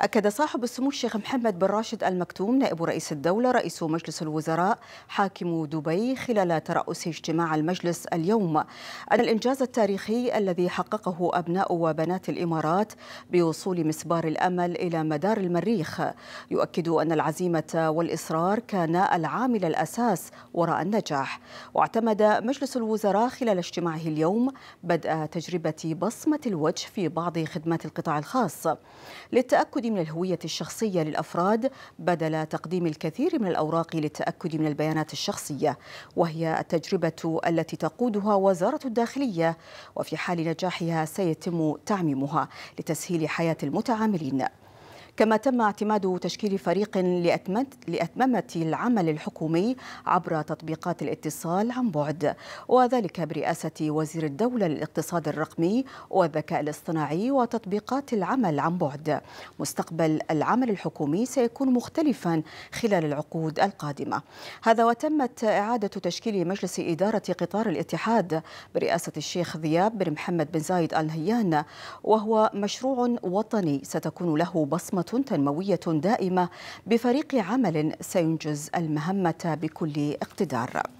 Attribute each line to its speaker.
Speaker 1: أكد صاحب السمو الشيخ محمد بن راشد المكتوم نائب رئيس الدولة رئيس مجلس الوزراء حاكم دبي خلال ترأس اجتماع المجلس اليوم أن الإنجاز التاريخي الذي حققه أبناء وبنات الإمارات بوصول مسبار الأمل إلى مدار المريخ يؤكد أن العزيمة والإصرار كانا العامل الأساس وراء النجاح واعتمد مجلس الوزراء خلال اجتماعه اليوم بدء تجربة بصمة الوجه في بعض خدمات القطاع الخاص للتأكد من الهوية الشخصية للأفراد بدل تقديم الكثير من الأوراق للتأكد من البيانات الشخصية وهي التجربة التي تقودها وزارة الداخلية وفي حال نجاحها سيتم تعميمها لتسهيل حياة المتعاملين كما تم اعتماد تشكيل فريق لأتممة العمل الحكومي عبر تطبيقات الاتصال عن بعد وذلك برئاسة وزير الدولة للاقتصاد الرقمي والذكاء الاصطناعي وتطبيقات العمل عن بعد مستقبل العمل الحكومي سيكون مختلفا خلال العقود القادمة هذا وتمت إعادة تشكيل مجلس إدارة قطار الاتحاد برئاسة الشيخ ذياب بن محمد بن زايد آل نهيان وهو مشروع وطني ستكون له بصمة تنموية دائمة بفريق عمل سينجز المهمة بكل اقتدار